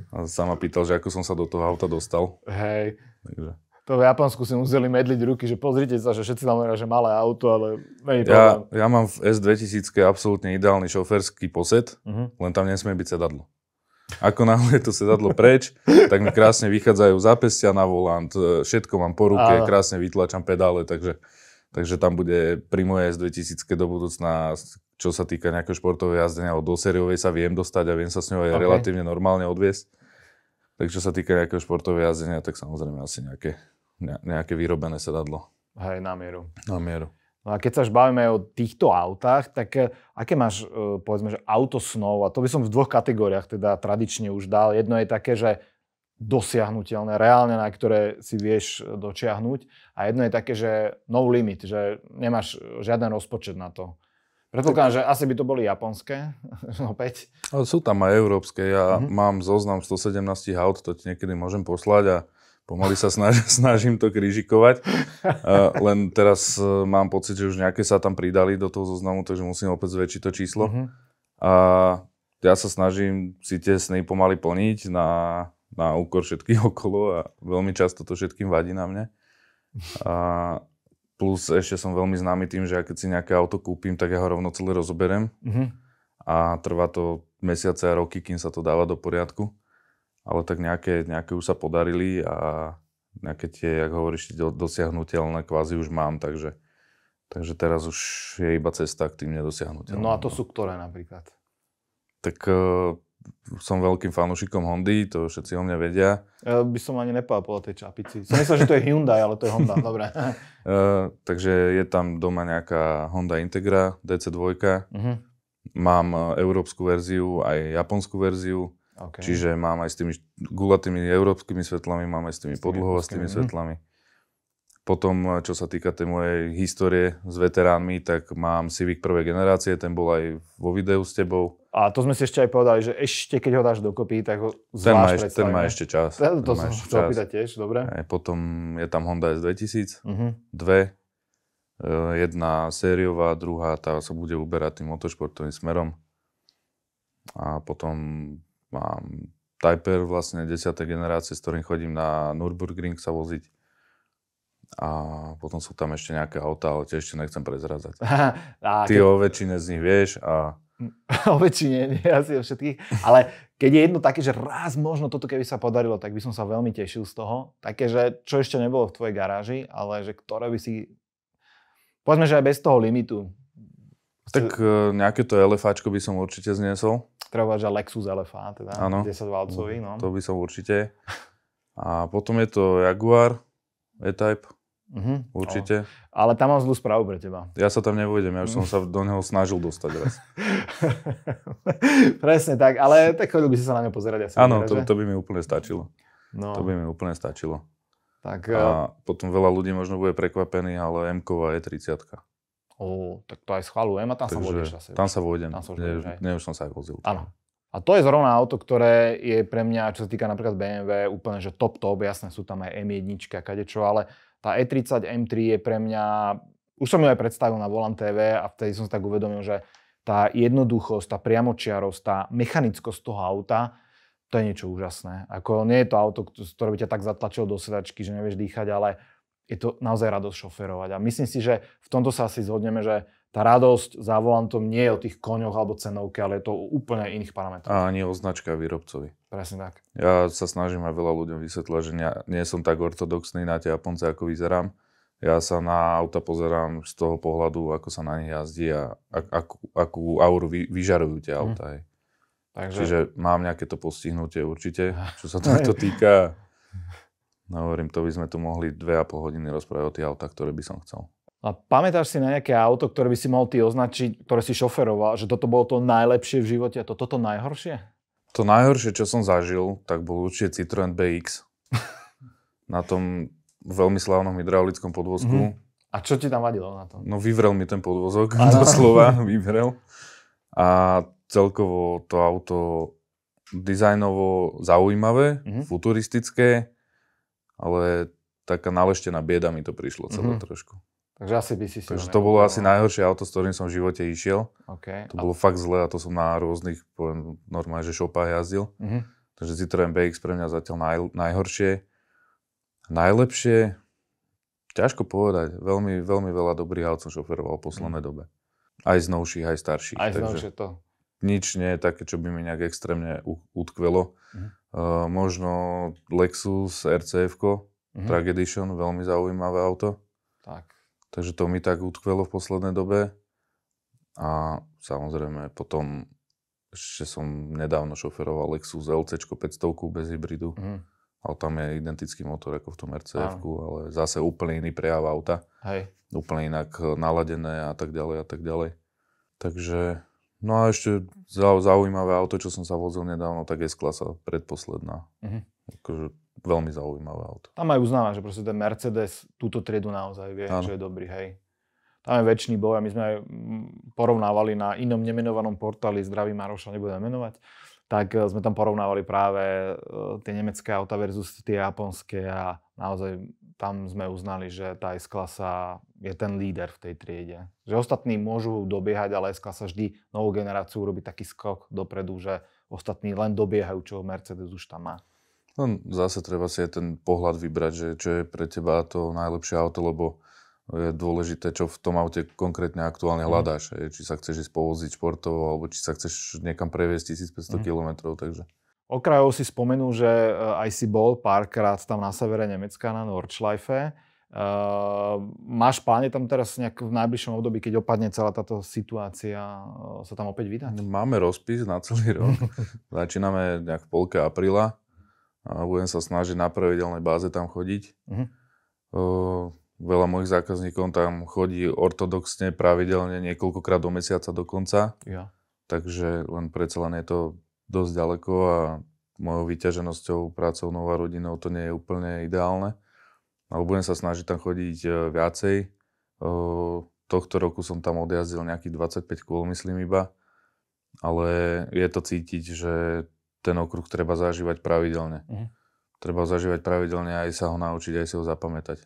A sa ma pýtal, že ako som sa do toho auta dostal. Hej. Takže. To v Japonsku si museli medliť ruky, že pozrite sa, že všetci tam hovoria, že malé auto, ale nie ja, ja mám v S2000 absolútne ideálny šoferský posed, uh-huh. Mhm. len tam nesmie byť sedadlo. Ako náhle to sedadlo preč, tak mi krásne vychádzajú zápestia na volant, e, všetko mám po ruke, krásne vytlačam pedále, takže Takže tam bude Primo s 2000 do budúcna, čo sa týka nejakého športového jazdenia, alebo do sériovej sa viem dostať a viem sa s ňou aj okay. relatívne normálne odviesť. Takže čo sa týka nejakého športového jazdenia, tak samozrejme asi nejaké, nejaké vyrobené sedadlo. Hej, na mieru. Na mieru. No a keď sa už bavíme o týchto autách, tak eh, aké máš, eh, povedzme, že auto snov? A to by som v dvoch kategóriách teda tradične už dal. Jedno je také, že dosiahnutelné, reálne, na ktoré si vieš eh, dočiahnuť. A jedno je také, že no limit, že nemáš eh, žiaden rozpočet na to. Predpokladám, že asi by to boli japonské, opäť. Ale sú tam aj európske. Ja mm-hmm. mám zoznam 117 aut, to ti niekedy môžem poslať a pomaly sa snaž, snažím to križikovať. Uh, eh, len teraz uh, mám pocit, že už nejaké sa tam pridali do toho zoznamu, takže musím opäť zväčšiť to číslo. Mm-hmm. A ja sa snažím si tie sny pomaly plniť na na úkor všetkých okolo a veľmi často to všetkým vadí na mne. A plus ešte som veľmi známy tým, že ja keď si nejaké auto kúpim, tak ja ho rovno celé rozoberem mm-hmm. a trvá to mesiace a roky, kým sa to dáva do poriadku. Ale tak nejaké, nejaké už sa podarili a nejaké tie, jak hovoríš, dosiahnutelné kvázi už mám, takže, takže teraz už je iba cesta k tým nedosiahnutelným. No a to no. sú ktoré napríklad? Tak eh, som veľkým fanúšikom Hondy, to všetci o mňa vedia. Ja by som ani nepal po tej čapici. Som myslel, že to je Hyundai, ale to je Honda, dobre. uh, takže je tam doma nejaká Honda Integra DC2. Uh-huh. Mhm. Mám eh, európsku verziu, aj japonskú verziu. Okay. Čiže mám aj s tými gulatými európskymi svetlami, mám aj s tými podlhovastými mhm. svetlami. Potom, eh, čo sa týka tej mojej histórie s veteránmi, tak mám Civic prvej generácie, ten bol aj vo videu s tebou. A to sme si ešte aj povedali, že ešte keď ho dáš dokopy, tak ho má, ešte, ten má ešte čas. To, to som chcel pýtať tiež, dobre. Aj, potom je tam Honda S2000, uh-huh. dve, mhm. eh, jedna sériová, druhá tá sa bude uberať tým motošportovým smerom. A potom mám Typer vlastne 10. generácie, s ktorým chodím na Nürburgring sa voziť a potom sú tam ešte nejaké autá, ale tie ešte nechcem prezrazať. A, Ty keď... o väčšine z nich vieš a... o väčšine, nie asi o všetkých, ale keď je jedno také, že raz možno toto keby sa podarilo, tak by som sa veľmi tešil z toho. Také, že čo ešte nebolo v tvojej garáži, ale že ktoré by si... Povedzme, že aj bez toho limitu. Tak e, nejaké to LFAčko by som určite zniesol. Treba že Lexus LFA, teda ano, 10 valcový. No. To by som určite. A potom je to Jaguar E-Type. Uh-huh. Určite. No. Ale tam mám zlú správu pre teba. Ja sa tam nevojdem, ja už som mhm. sa do neho snažil dostať raz. Presne tak, ale tak chodil by si sa na ňo pozerať asi. Áno, to, to by mi úplne stačilo. No. To by mi úplne stačilo. Tak, a eh, potom veľa ľudí možno bude prekvapený, ale m je 30 Ó, tak to aj schvalujem a tam Takže, sa vôjdeš asi. Tam sa vôjdem, tam sa už ne, ne, už som sa aj vozil. Áno, a to je zrovna auto, ktoré je pre mňa, čo sa týka napríklad BMW, úplne že top top, jasné sú tam aj M1, kadečo, ale tá E30 M3 je pre mňa, už som ju aj predstavil na Volant TV a vtedy som si tak uvedomil, že tá jednoduchosť, tá priamočiarosť, tá mechanickosť toho auta, to je niečo úžasné. Ako nie je to auto, ktoré by ťa tak zatlačilo do sedačky, že nevieš dýchať, ale je to naozaj radosť šoferovať. A myslím si, že v tomto sa asi zhodneme, že tá radosť za volantom nie je o tých koňoch alebo cenovke, ale je to o úplne iných parametroch. A ani o značka výrobcovi. Presne tak. Ja sa snažím aj veľa ľuďom vysvetľať, že nie, nie som tak ortodoxný na tie Japonce, ako vyzerám. Ja sa na auta pozerám z toho pohľadu, ako sa na nich jazdí a ak, akú, akú auru vy, vyžarujú tie mhm. auta. Hm. Takže... Čiže mám nejaké to postihnutie určite, čo sa to týka. No hovorím, to by sme tu mohli dve a pol hodiny rozprávať o tých autách, ktoré by som chcel. A pamätáš si na nejaké auto, ktoré by si mal ty označiť, ktoré si šoferoval, že toto bolo to najlepšie v živote a to, toto najhoršie? To najhoršie, čo som zažil, tak bol určite Citroen BX. na tom veľmi slávnom hydraulickom podvozku. Mm-hmm. A čo ti tam vadilo na tom? No vyvrel mi ten podvozok, do slova vyvrel. A celkovo to auto dizajnovo zaujímavé, mm-hmm. futuristické, ale taká naleštená bieda mi to prišlo celé mm-hmm. trošku. Takže asi by si si Takže to bolo asi najhoršie auto, s ktorým som v živote išiel. Okay. To bolo a... fakt zle a to som na rôznych, poviem, normálne, že šopách jazdil. Mm-hmm. Takže Citroen BX pre mňa zatiaľ naj, najhoršie. Najlepšie, ťažko povedať, veľmi, veľmi veľa dobrých aut som šoferoval v poslednej mhm. dobe. Aj z novších, aj starších. Aj z novšie to. Nič nie je také, čo by mi nejak extrémne utkvelo. Mm-hmm. Uh, možno Lexus RCF, mm-hmm. Track Edition, veľmi zaujímavé auto. Tak Takže to mi tak utkvelo v poslednej dobe. A samozrejme potom ešte som nedávno šoferoval Lexus LC 500 bez hybridu. Mm. Ale tam je identický motor ako v tom rcf ale zase úplne iný prejav auta. Hej. Úplne inak eh, naladené a tak ďalej a tak ďalej. Takže, no a ešte zaujímavé auto, čo som sa vozil nedávno, tak je klasa predposledná. Mm-hmm. Akože veľmi zaujímavé auto. Tam aj uznávam, že proste ten Mercedes túto triedu naozaj vie, ano. čo je dobrý, hej. Tam je väčší boj a my sme aj porovnávali na inom nemenovanom portáli, zdravý Maroša nebudem menovať, tak e, sme tam porovnávali práve e, tie nemecké auta versus tie japonské a naozaj tam sme uznali, že tá S-klasa je ten líder v tej triede. Že ostatní môžu dobiehať, ale S-klasa vždy novú generáciu robí taký skok dopredu, že ostatní len dobiehajú, čo Mercedes už tam má. No, zase treba si aj ten pohľad vybrať, že čo je pre teba to najlepšie auto, lebo je dôležité, čo v tom aute konkrétne aktuálne mhm. hľadáš. Mm. Či sa chceš ísť povoziť športovo, alebo či sa chceš niekam previesť 1500 mm. km. Takže. Okrajov si spomenul, že eh, aj si bol párkrát tam na severe Nemecka, na Nordschleife. Uh, máš pláne tam teraz nejak v najbližšom období, keď opadne celá táto situácia, uh, sa tam opäť vydať? Máme rozpis na celý rok. Začíname nejak v polke apríla a budem sa snažiť na pravidelnej báze tam chodiť. Uh-huh. Uh, veľa mojich zákazníkov tam chodí ortodoxne, pravidelne, niekoľkokrát do mesiaca dokonca. Ja. Takže len predsa len je to dosť ďaleko a mojou vyťaženosťou, pracovnou a rodinou to nie je úplne ideálne. Ale budem sa snažiť tam chodiť e, viacej. Uh, tohto roku som tam odjazdil nejakých 25 kôl, myslím iba. Ale je to cítiť, že ten okruh treba zažívať pravidelne. Uh-huh. Treba zažívať pravidelne aj sa ho naučiť, aj si ho zapamätať.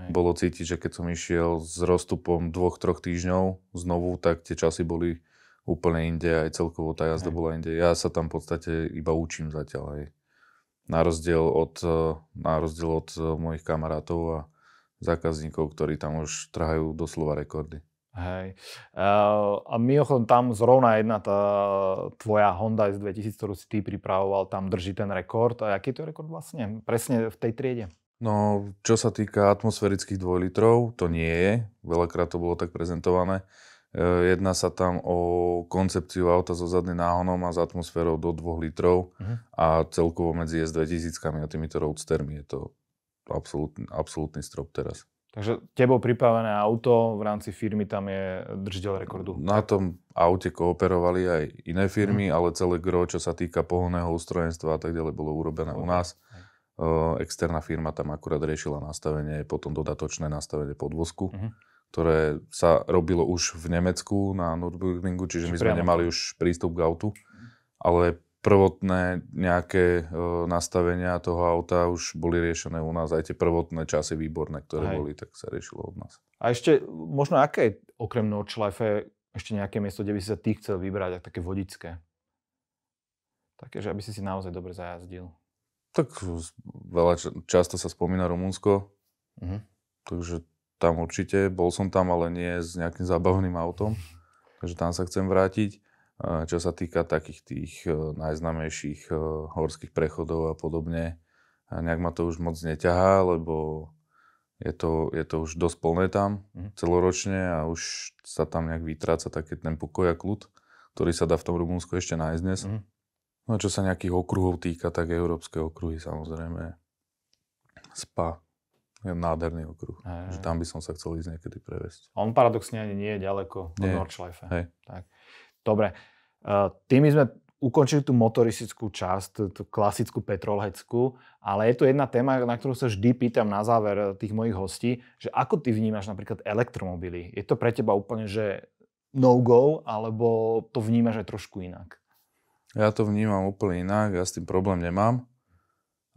Aj. Bolo cítiť, že keď som išiel s rozstupom dvoch, troch týždňov znovu, tak tie časy boli úplne inde, aj celkovo tá jazda aj. bola inde. Ja sa tam v podstate iba učím zatiaľ. Aj. Na rozdiel od, e, na rozdiel od e, mojich kamarátov a zákazníkov, ktorí tam už trhajú doslova rekordy. Hej. Eh, a mimochodom tam zrovna jedna tá tvoja Honda S2000, ktorú si ty pripravoval, tam drží ten rekord. A aký to je rekord vlastne? Presne v tej triede. No, čo sa týka atmosférických dvojlitrov, to nie je. Veľakrát to bolo tak prezentované. Eh, jedná sa tam o koncepciu auta so zadným náhonom a s atmosférou do 2 litrov uh-huh. a celkovo medzi S2000 a týmito roadstermi je to absolútny, absolútny strop teraz. Takže tebou pripravené auto v rámci firmy tam je držiteľ rekordu. Na tom aute kooperovali aj iné firmy, mm. ale celé gro, čo sa týka pohonného ústrojenstva a tak ďalej, bolo urobené okay. u nás. Uh, externá firma tam akurát riešila nastavenie, potom dodatočné nastavenie podvozku, mm-hmm. ktoré sa robilo už v Nemecku na Nürburgringu, čiže my sme nemali už prístup k autu, mhm. ale prvotné nejaké e, nastavenia toho auta už boli riešené u nás, aj tie prvotné časy výborné, ktoré aj. boli, tak sa riešilo od nás. A ešte možno aké okrem Nordschleife ešte nejaké miesto, kde by si sa ty chcel vybrať, ak také vodické? Také, že aby si si naozaj dobre zajazdil. Tak e, veľa, často sa spomína Rumunsko, uh-huh. takže tam určite, bol som tam, ale nie s nejakým zábavným autom, takže tam sa chcem vrátiť čo sa týka takých tých e, najznamejších e, horských prechodov a podobne, nejak ma to už moc neťahá, lebo je to, je to už dosť plné tam mhm. celoročne a už sa tam nejak vytráca taký ten pokoj a kľud, ktorý sa dá v tom Rumunsku ešte nájsť dnes. mm No a čo sa nejakých okruhov týka, tak európske okruhy samozrejme. SPA, je nádherný okruh. Aj, že tam by som sa chcel ísť niekedy prevesť. on paradoxne ani nie je ďaleko od Nordschleife. Tak. Dobre, eh, tým sme ukončili tú motoristickú časť, tú klasickú petrolheckú, ale je to jedna téma, na ktorú sa vždy pýtam na záver eh, tých mojich hostí, že ako ty vnímaš napríklad elektromobily? Je to pre teba úplne, že no-go, alebo to vnímaš aj trošku inak? Ja to vnímam úplne inak, ja s tým problém nemám.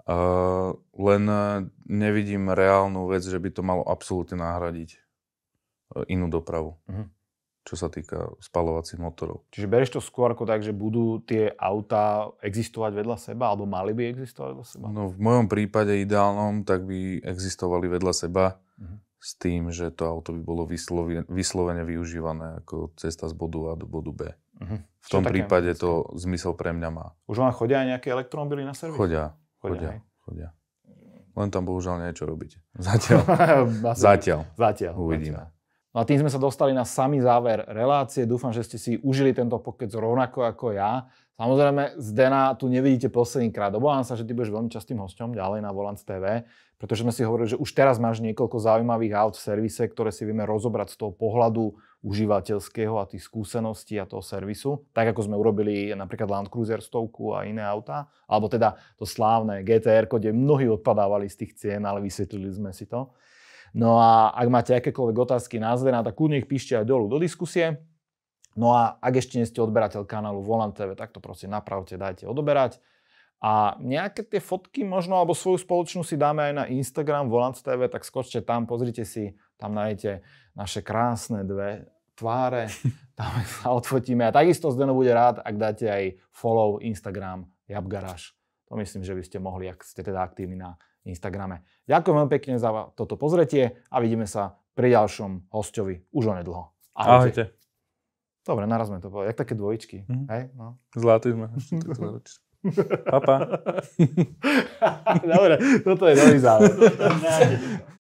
Uh, len nevidím reálnu vec, že by to malo absolútne nahradiť inú dopravu. Uh-huh čo sa týka spalovacích motorov. Čiže bereš to skôr ako tak, že budú tie autá existovať vedľa seba, alebo mali by existovať vedľa seba? No v mojom prípade ideálnom, tak by existovali vedľa seba uh-huh. s tým, že to auto by bolo vyslovene, vyslovene využívané ako cesta z bodu A do bodu B. Uh-huh. V tom prípade to zmysel pre mňa má. Už vám chodia aj nejaké elektromobily na servis? Chodia, chodia, chodia. chodia. Len tam bohužiaľ niečo robiť. Zatiaľ. Zatiaľ. Zatiaľ. Uvidíme. Zatiaľ. No a tým sme sa dostali na samý záver relácie. Dúfam, že ste si užili tento pokec rovnako ako ja. Samozrejme, Zdena tu nevidíte poslednýkrát. Obávam sa, že ty budeš veľmi častým hosťom ďalej na Volant TV, pretože sme si hovorili, že už teraz máš niekoľko zaujímavých aut v servise, ktoré si vieme rozobrať z toho pohľadu užívateľského a tých skúseností a toho servisu. Tak ako sme urobili napríklad Land Cruiser stovku a iné auta, alebo teda to slávne GTR, kde mnohí odpadávali z tých cien, ale vysvetlili sme si to. No a ak máte akékoľvek otázky, názvená, tak kľudne ich píšte aj dolu do diskusie. No a ak ešte nie ste odberateľ kanálu Volant TV, tak to proste napravte, dajte odoberať. A nejaké tie fotky možno, alebo svoju spoločnú si dáme aj na Instagram Volant TV, tak skočte tam, pozrite si, tam nájdete naše krásne dve tváre, tam sa odfotíme. A takisto Zdeno bude rád, ak dáte aj follow Instagram Jabgaraž. To myslím, že by ste mohli, ak ste teda aktívni na Instagrame. Ďakujem veľmi pekne za toto pozretie a vidíme sa pri ďalšom hostovi už onedlho. Ahojte. Ahojte. Dobre, naraz sme to povedali. Jak také dvojičky. Mm-hmm. Hej? No. Zlatý sme. Papa. Dobre, toto je nový záver.